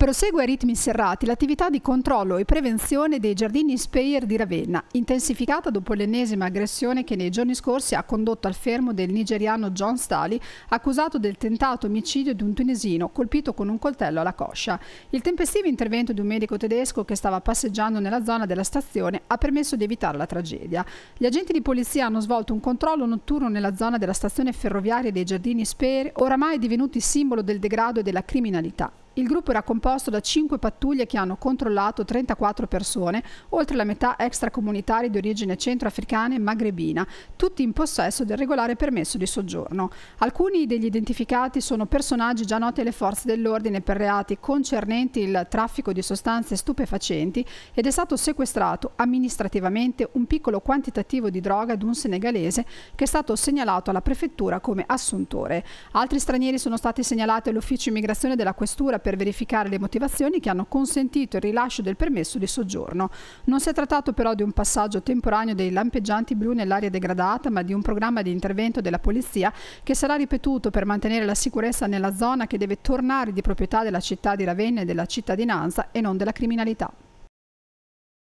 Prosegue a ritmi serrati l'attività di controllo e prevenzione dei giardini Speyer di Ravenna, intensificata dopo l'ennesima aggressione che nei giorni scorsi ha condotto al fermo del nigeriano John Staly, accusato del tentato omicidio di un tunisino colpito con un coltello alla coscia. Il tempestivo intervento di un medico tedesco che stava passeggiando nella zona della stazione ha permesso di evitare la tragedia. Gli agenti di polizia hanno svolto un controllo notturno nella zona della stazione ferroviaria dei giardini Speyer, oramai divenuti simbolo del degrado e della criminalità. Il gruppo era composto da 5 pattuglie che hanno controllato 34 persone, oltre la metà extracomunitari di origine centroafricana e magrebina, tutti in possesso del regolare permesso di soggiorno. Alcuni degli identificati sono personaggi già noti alle forze dell'ordine per reati concernenti il traffico di sostanze stupefacenti ed è stato sequestrato amministrativamente un piccolo quantitativo di droga ad un senegalese che è stato segnalato alla prefettura come assuntore. Altri stranieri sono stati segnalati all'ufficio immigrazione della questura per verificare le motivazioni che hanno consentito il rilascio del permesso di soggiorno. Non si è trattato però di un passaggio temporaneo dei lampeggianti blu nell'area degradata, ma di un programma di intervento della polizia che sarà ripetuto per mantenere la sicurezza nella zona che deve tornare di proprietà della città di Ravenna e della cittadinanza e non della criminalità.